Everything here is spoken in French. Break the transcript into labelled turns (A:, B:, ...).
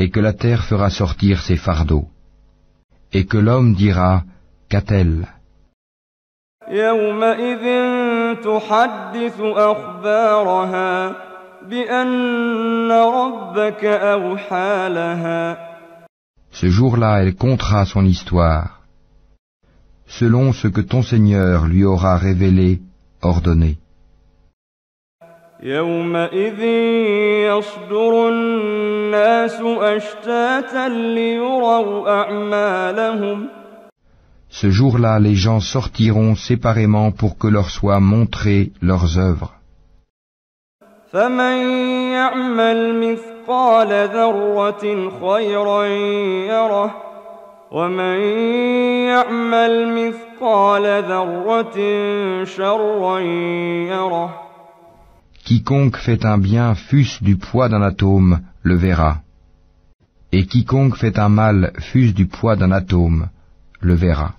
A: et que la terre fera sortir ses fardeaux, et que l'homme dira, qu'a-t-elle Ce jour-là, elle contera son histoire, selon ce que ton Seigneur lui aura révélé, ordonné. Ce jour-là, les gens sortiront séparément pour que leur soient montrées leurs œuvres. Quiconque fait un bien, fût-ce du poids d'un atome, le verra. Et quiconque fait un mal, fût-ce du poids d'un atome, le verra.